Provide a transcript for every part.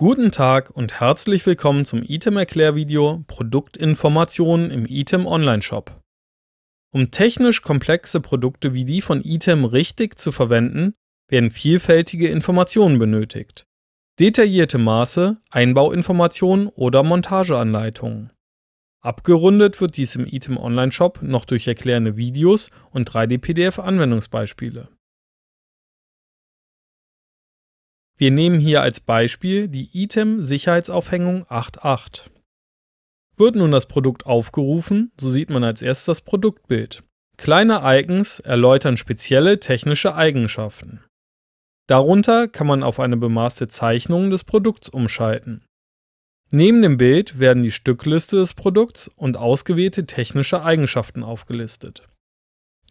Guten Tag und herzlich willkommen zum Item-Erklärvideo Produktinformationen im Item Online-Shop. Um technisch komplexe Produkte wie die von Item richtig zu verwenden, werden vielfältige Informationen benötigt. Detaillierte Maße, Einbauinformationen oder Montageanleitungen. Abgerundet wird dies im Item Online-Shop noch durch erklärende Videos und 3D-PDF-Anwendungsbeispiele. Wir nehmen hier als Beispiel die Item-Sicherheitsaufhängung 8.8. Wird nun das Produkt aufgerufen, so sieht man als erstes das Produktbild. Kleine Icons erläutern spezielle technische Eigenschaften. Darunter kann man auf eine bemaßte Zeichnung des Produkts umschalten. Neben dem Bild werden die Stückliste des Produkts und ausgewählte technische Eigenschaften aufgelistet.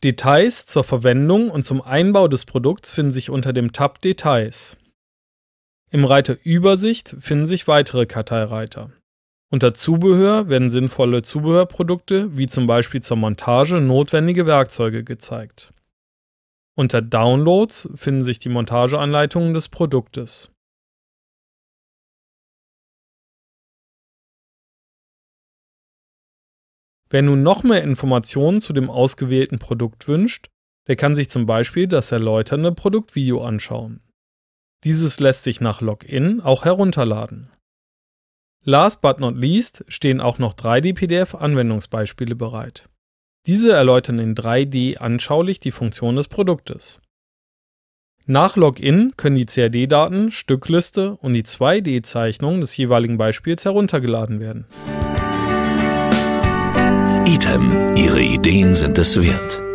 Details zur Verwendung und zum Einbau des Produkts finden sich unter dem Tab Details. Im Reiter Übersicht finden sich weitere Karteireiter. Unter Zubehör werden sinnvolle Zubehörprodukte wie zum Beispiel zur Montage notwendige Werkzeuge gezeigt. Unter Downloads finden sich die Montageanleitungen des Produktes. Wer nun noch mehr Informationen zu dem ausgewählten Produkt wünscht, der kann sich zum Beispiel das erläuternde Produktvideo anschauen. Dieses lässt sich nach Login auch herunterladen. Last but not least stehen auch noch 3D-PDF-Anwendungsbeispiele bereit. Diese erläutern in 3D anschaulich die Funktion des Produktes. Nach Login können die CAD-Daten, Stückliste und die 2D-Zeichnung des jeweiligen Beispiels heruntergeladen werden. Item. Ihre Ideen sind es wert.